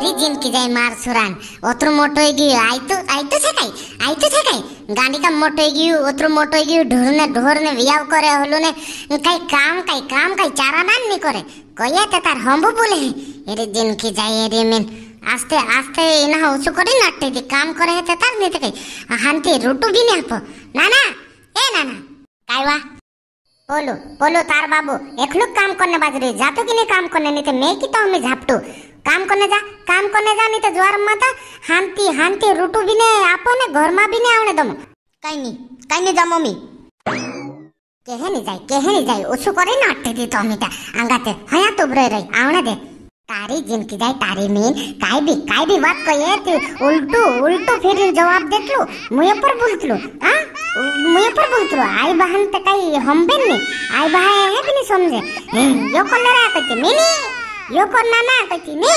गिरी जिनकी जाए मार सुरान ओत्रो मोटो गियो आई तो आई तो सकाई आई तो सकाई गांडी का मोटो गियो ओत्रो मोटो गियो ढोर ने ढोर ने वियाव करे होलो ने कई काम कई काम कई चारा नान नी करे কইয়া তে তার হম্ব বলে এরে দিন কি যাই এরে মেন আস্তে আস্তে ইনা উঁচু করে নাটতে দি কাম করে হেতে তার নিতে কই হান্তি রুটু বি নে হপ না না এ না না কাইওয়া बोलो बोलो तार बाबू एकलू काम करने बाजरे जातो की नहीं काम करने नहीं तो मैं की तो हमें झापटू કામ કોને જા કામ કોને જા ની તો જ્વારમાં તો હાંતી હાંતી રૂટુ બીને આપો ને ઘરમાં બીને આવને તમ કઈ ની કઈ ની જા મમ્મી કેહે ની જાય કેહે ની જાય ઓછું કરે ને અટકે દી તો અમિતા આંગાતે હયા તું રહી રહી આવને દે તારી જિંદગી જાય તારી મેન કાઈ બી કાઈ બી વાત કહીએ તી ઉલટું ઉલટું ફેરીને જવાબ દેતલું મુએ પર બોલતલું હા મુએ પર બોલતલું આઈ બહાન તે કઈ હમબેન ની આઈ બહાએ હે બી ની સમજે યો કોલેરા કતે મિની यो कोरना ना कती ने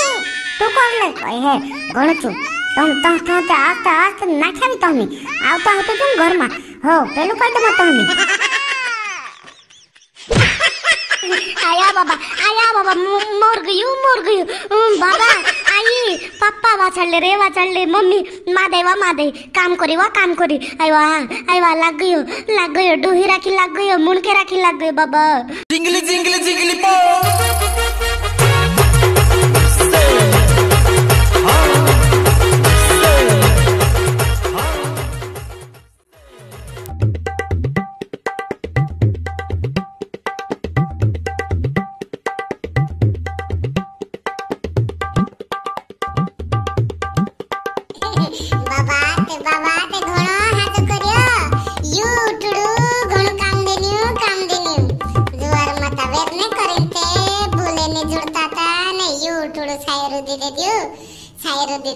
तो कर ले कहे है गणचु तम तह तह ते आस्त आस्त नाठेम तमी आवता होतो तुम घर मा हो पेलू काय तमा तमी आया बाबा आया बाबा मोर गयो मोर गयो बाबा आई पप्पा वाचडले रे वाचडले मम्मी मादे वा मादे काम करी वा काम करी आयवा आयवा लाग गयो लाग गयो डोही राखी लाग गयो मुणके राखी लाग गयो बाबा जिंगली जिंगली जिंगली पो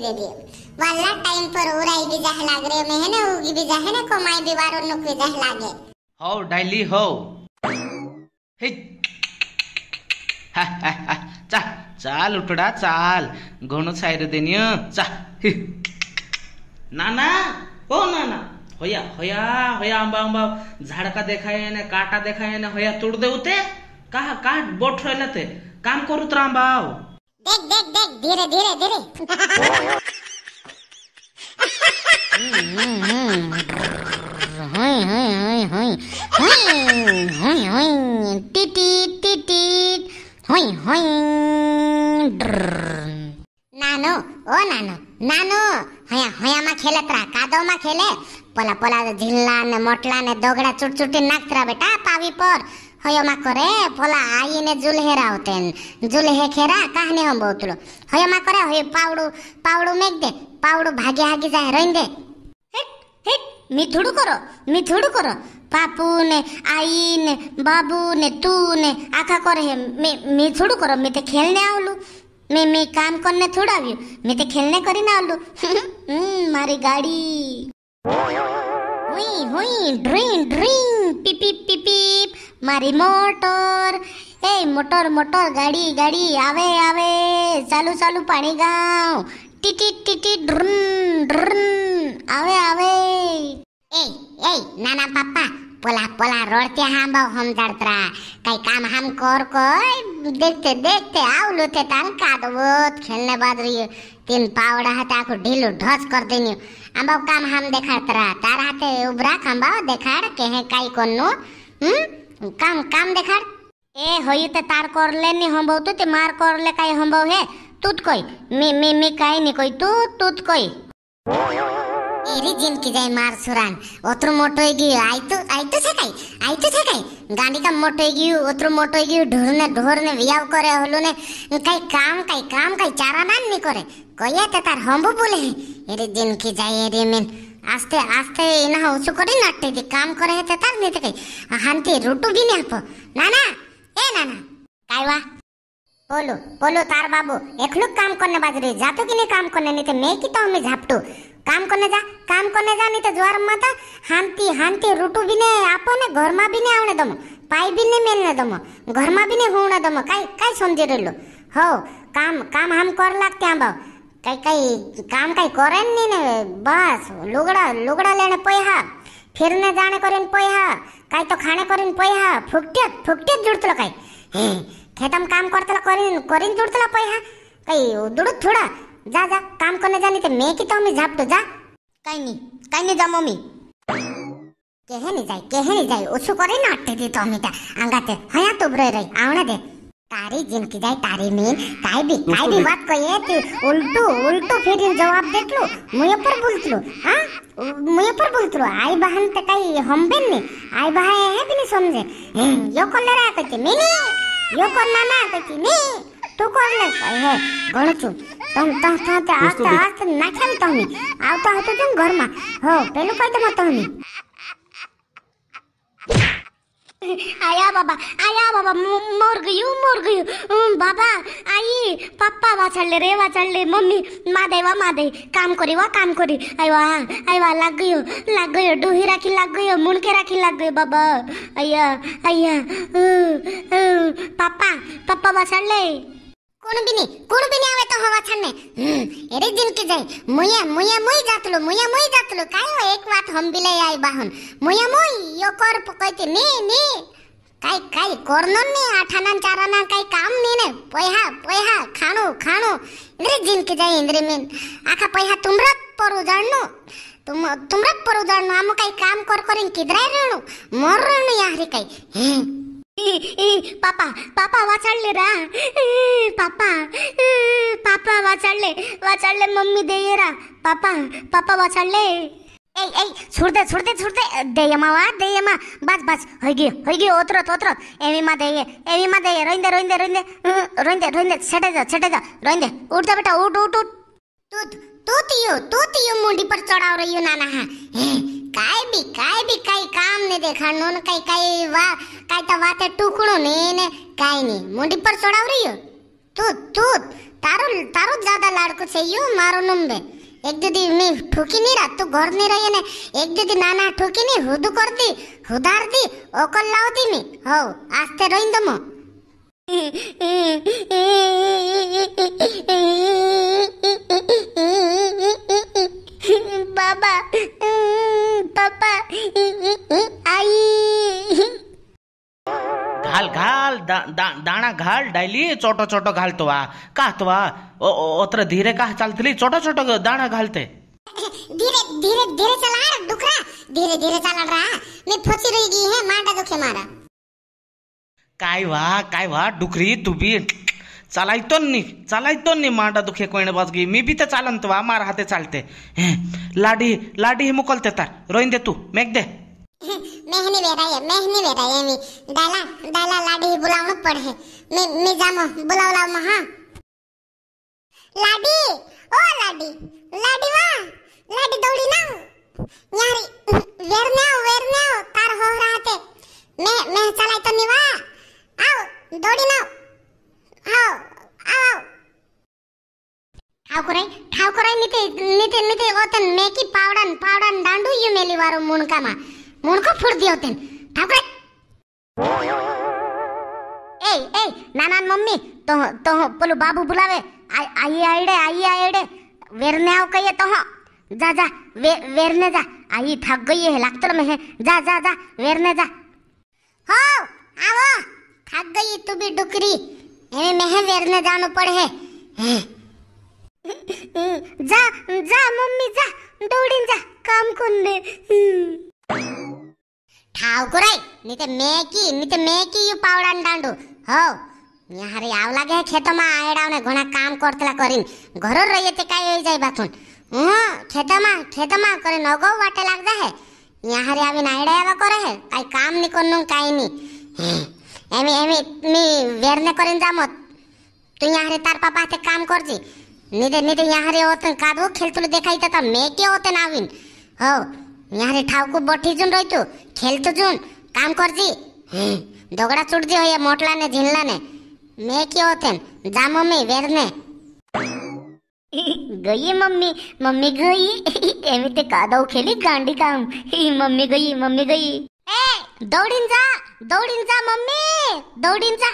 दे दिए वाला टाइम पर हो रही भी जह लाग रहे में है ना उगी भी जह ना कमाई भी वारो नुक भी जह लागे हो डाइली हो हे चा चाल उठड़ा चाल घोनो साइर देनियो चा नाना ओ नाना होया होया होया अंबा अंबा झाड़ का देखा है ना काटा देखा है ना होया तोड़ दे उते कहा काट बोठ रहे रहलते काम करू त्राम बाव দেখ দেখ দেখ ধীরে ধীরে ধীরে নানো ও নানো નાનો હયા હયામાં ખેલે ત્રા કાદવમાં ખેલે પોલા પોલા જિલ્લા ને મોટલા ને દોગડા ચૂટ ચૂટી નાખતરા બેટા પાવી પર ହୟମାକରେ ଫଲା ଆଇନେ ଜୁଲହେରା ଅତେନ୍ ଜୁଲହେ ଖେରା କାହାନେ ହମ୍ବ ଉତୁଳ ହୟମାକରେ ହୟ ପାଉଡୁ ପାଉଡୁ ମେଗ ଦେ ପାଉଡୁ ଭାଗେ ହାଗି ଯାଏ ରହିନ୍ ଦେ ମିଥୁଡୁ କର ମିଥୁଡୁ କର ପାପୁ ନେ ଆଇ ନେ ବାବୁ ନେ ତୁ ନେ ଆଖା କର ହେ ମିଥୁଡୁ କର ମେତେ ଖେଳନେ ଆଉଲୁ ମେ ମେ କାମ କରନେ ଥୋଡ଼ା ବି ମେତେ ଖେଳନେ କରି ନା ଆଉଲୁ ମାରି ଗାଡ଼ି ଓ ଓ ଓ हुई हुई ड्रिंग ड्रिंग पीप पीप पीप पीप मारी मोटर ए मोटर मोटर गाड़ी गाड़ी आवे आवे चालू चालू पाणी गाव टिटी टिटी ड्रन ड्रन आवे आवे ए ए नाना पापा पोला पोला रोडते हम बहु हम जड़तरा कई काम हम कोर को देखते देखते आउलो ते तन कादवत खेलने बाद रही তিল পাওড়া হাতে আকু ঢিলু ঢস কর দিনি আমবাও কাম হাম দেখাড় তারা তার হাতে উবরা খাম্বাও দেখাড় কেহে কাই কন্নু হুম কাম কাম দেখাড় এ হইতে তার করলে নি হম্বউ তু তে মার করলে কাই হম্বউ হে তুত কই মি মি মি কাই নি কই তু তুত কই ಇರಿ ಜಿನ್ಕಿ ಜೈ ಮಾರ್ ಸುರಾನ್ ಒತ್ರ ಮೊಟ್ಟೋಗಿಯು ಆಯ್ತು ಆಯ್ತು ಸಕಾಯ್ ಆಯ್ತು ಸಕಾಯ್ ગાંડીકા મોટોઈ ગયું ઓતરું મોટોઈ ગયું ઢોરને ઢોરને વિયાવ કરે હલુને કઈ કામ કઈ કામ કઈ ચારા ના નહીં કરે કહીએ તે તાર હંબુ બોલે એરે જિંદગી જાય એરે મેન আস্তে আস্তে এনা উঁচু করে নাটতে দি কাম করে হেতে তার নিতে কই হান্তি রুটু বিনে আপ না না এ না না কাইওয়া बोलो बोलो तार बाबू एक लोग काम करने बाज रही जातो कि नहीं काम करने नहीं तो मैं की तो हमें झापटू काम करने जा काम करने जा नहीं तो ज्वार माता हांती हांती रूटू भी नहीं आपो ने घर में भी नहीं आने दमो पाई भी नहीं मिलने दमो घर में भी नहीं होने दमो काई काई समझ रहे लो हो काम काम हम कर लगते हैं बाबू कई कई काम कई करें नहीं ने बस लुगड़ा लुगड़ा लेने पैसा फिरने जाने करें पैसा कई तो खाने करें पैसा फुकटियत फुकटियत जुड़त लो कई खेतम काम करतला करीन करीन जुडतला पै हा काही दुडत थोडा जा जा काम करने जाणी ते मे की तो मी झापतो जा काही नाही काही नाही जमो मी केहेनी जाय केहेनी जाय उसू करे ना अट्टे देतो आम्ही त्या अंगाते हया तो ब्रे रे आवणा दे तारी की जाय तारी मीन काय भी काय भी बात कहिए की उल्टू उल्टू फिर जवाब देतलो मुये पर बोलतलो हां मुझे पर बोलतलो आई बहन ते काही हमबेन नी आई बहाए हे भी नहीं समझे यो कोल्ला रहा कहते मिनी यो कोणाला कति नी तू को हे गणचू तम तम तम ते आस्ते आस्ते नाखेम तमी आवता होतो तुम घरमा हो पेलू पाहिजे मत आया बाबा आया बाबा मोर मोरगयू बाबा आई पप्पा वाचले, रे वाचडले मम्मी मादे वा मादे काम करी वा काम करी आई वा आई वा लाग गयो लाग गयो डोही राखी लाग गयो मुणके राखी लाग गयो बाबा अय्या पापा पप्पा पप्पा वाचडले কোনবিনি কোনবিনি আবে তো হওয়া ছানে হুম এরে দিনকে যাই মুয়া মুয়া মুই যাতলো মুয়া মুই যাতলো काय हो एक वाट हम बिले आई बाहन मुया मुई यो कर पकैते ने ने काय काय करनन ने आठाना चाराना काय काम ने ने पैहा पैहा खानो खानो इंद्रे जिनके जाई इंद्रे में आखा पैहा तुमरा पर उजाड़नो तुम तुमरा पर उजाड़नो हम काय काम कर करें किधर रहनो मर रहनो यार काय हैं ए, पापा पापा वाचाडले रा पापा पापा वाचाडले वाचाडले मम्मी दे ये रा पापा पापा वाचाडले ए ए छोड़ दे छोड़ दे छोड़ दे दे यमा वा दे यमा बस बस होई गयो होई गयो एवी मा दे ये एवी मा दे ये रोइंदे रोइंदे रोइंदे रोइंदे रोइंदे छटे जा छटे जा रोइंदे उठ जा बेटा उठ उठ उठ तू तू तियो तू तियो मुंडी पर चढ़ाव रही हो नाना है काय बी काय बी काही काम नाही ते खाणून काही काही वा काय तर वाते टुकडून नाही ने काय नाही मुंडी पर सोडाव रही हो तू तू तारो तारो ज्यादा लाडको से यो मारो नंबे एक दीदी मैं ठोकी नहीं रहा तू घर नहीं रही ने एक दीदी नाना ठोकी नहीं हुदू कर दी हुदार दी ओकल लाव दी मैं हो आस्ते रोइन दमो पापा पापा आई घाल घाल दा, दा, दाना घाल डाली छोटो छोटो घाल तो वा कह तो वा ओत्र धीरे का चलतली छोटो छोटो दाना घालते धीरे धीरे धीरे चला रहा दुखरा धीरे धीरे चला रहा मैं फंसी रही गई है मांडा दुखे मारा काय वा काय वा डुकरी तू भी चालायतो नी चालायतो नी मांडा दुखे कोण बाजगी मी बी ते चालन तुवा तो, मार हाते चालते लाडी लाडी ही मुकलते तार रोइन दे तू मेक दे मेहनी वेरा है मेहनी वेरा है मी डाला डाला लाडी ही बुलावना पड़ है मी मी जामो बुलाव लाव महा लाडी ओ लाडी लाडी वा लाडी दौड़ी ना यारी वेरना वेरना तार हो रहा थे मैं मैं चलायतो नी वा आओ दौड़ी ना ठाकुराई ठाकुराई निते निते निते ओतन मेकी पावडन पावडन डांडू यु मेली वारो मुनका मा मुनका फुड़ दियो ए ए नानान मम्मी तो तो पलु बाबू बुलावे आई आईडे आई आईडे वेरने आओ कहिए तो जा जा वे वेरने जा आई थक गई है लगता है जा जा जा वेरने जा हो आवा थक गई तू भी डुकरी मैं मैं वेरने जानू पड़े है जा যা মম্মি যা দৌড়িন যা কাম করলে ठावकुराई निते मैं की निते मैं की यू पावडान डांडू हो यहाँ रे आव लागे खेतो मा आयडाव ने घोना काम करतला करिन घर रहिए ते काय होई जाई बाथून हूं खेतो मा खेतो मा करे नगो वाटे लाग जा है यहाँ रे आवी नायडा आवा करे है काय काम नि करनु काय नि एमी एमी मी वेरने करिन जा मत तू यहाँ रे तार पापा ते काम कर जी ನಿದೆ ನಿದೆ ಯಾರೇ ಓತನ ಕಾದು ಖೇಳ್ತಲು ದೇಖಾಯ್ತತ ಮೇಕೆ ಓತನ ಆವಿನ್ ಹೋ ಯಾರೇ ಠಾವ್ಕು ಬಟ್ಟಿಜುನ್ ರೈತು ಖೇಳ್ತುಜುನ್ কাম করছি দগড়া চুটজি হইয়া মোটলানে ঝিনলানে মেয়ে কি হতেন যা মম্মি বেরনে ગઈ મમ્મી મમ્મી ગઈ એવી તે કાદવ ખેલી ગાંડી કામ મમ્મી ગઈ મમ્મી ગઈ એ દોડીન જા દોડીન જા મમ્મી દોડીન જા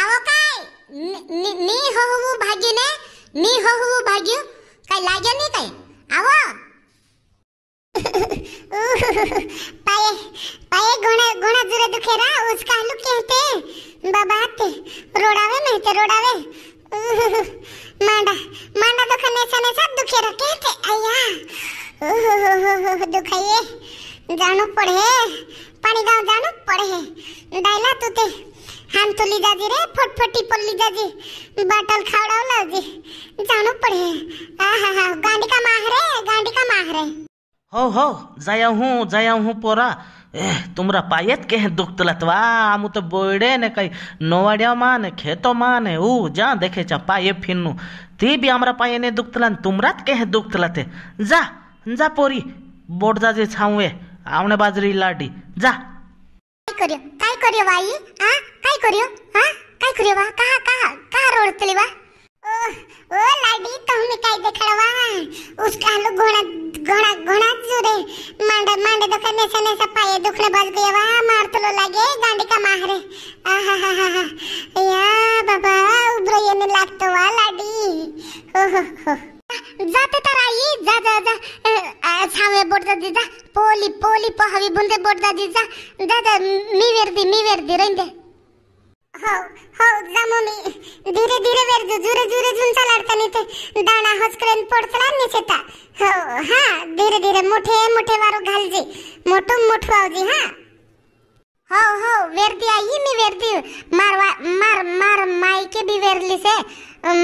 આવો કાઈ ની હો હું ભાગીને मी हो हो भाग्य काय लाग्या नाही काय आव पाय पाय गोणा गोणा जुरे दुखे रा उसका आलू कहते बाबा ते रोडावे में ते रोडावे मांडा मांडा दुखा नेसा नेसा दुखे रा कहते अय्या दुखाइए जानो पड़े पानी गांव जानो पड़े डायला तू ते हम तो लीजा जी रे फटफटी पर लीजा जी बाटल ला जी जानो पड़े आ हा हा गांडी का माह रे गांडी का माह रे हो हो जाया हूं जाया हूं पोरा ए तुमरा पायत के हैं दुख तलतवा हम तो बोइडे ने कई नोवाड़िया माने खेतो माने ऊ जा देखे चा पाए फिन्नु ती भी हमरा पाए ने दुख तलन तुमरा के हैं दुख तलते जा जा पोरी बोड़ जा जे छावे आवने बाजरी लाडी जा काय करियो काय करियो भाई हां काय करियो हां काय करियो वा का का कहा रोडतली बा ओ ओ लाडी तुम्ही काय देखळवा उसका लो घोणा घोणा घोणा जुरे मांडे मांडे तो दुखे नेसे नेसे पाए दुखने बज गया वा मारतलो लागे गांडी का माहरे आहा हा हा हा या बाबा उब्रो ये ने लागतो वा लाडी जाते तर आई जा जा जा छावे बोर्दा दीदा पोली पोली पहावी बुंदे बोर्दा दीजा जा जा मी वेरदी मी वेरदी रेंदे हो हो जा मम्मी धीरे धीरे वेर जो जुरे जुरे जुन चालाडतानी ते दाणा हसकरेन पडतला नि सेता हो हा धीरे धीरे मोठे मोठे वारो घालजे मोठो मोठो आवजे हा हो हो वेरदी आई मी वेरदी मारवा मार मार माई के भी वेरली से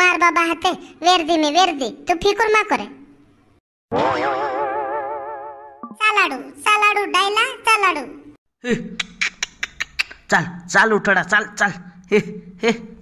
मार बाबा हाते वेरदी मी वेरदी तू फिकर मा करे चालाडू चालाडू डायला चालाडू चाल चाल उठडा चाल चाल हे हे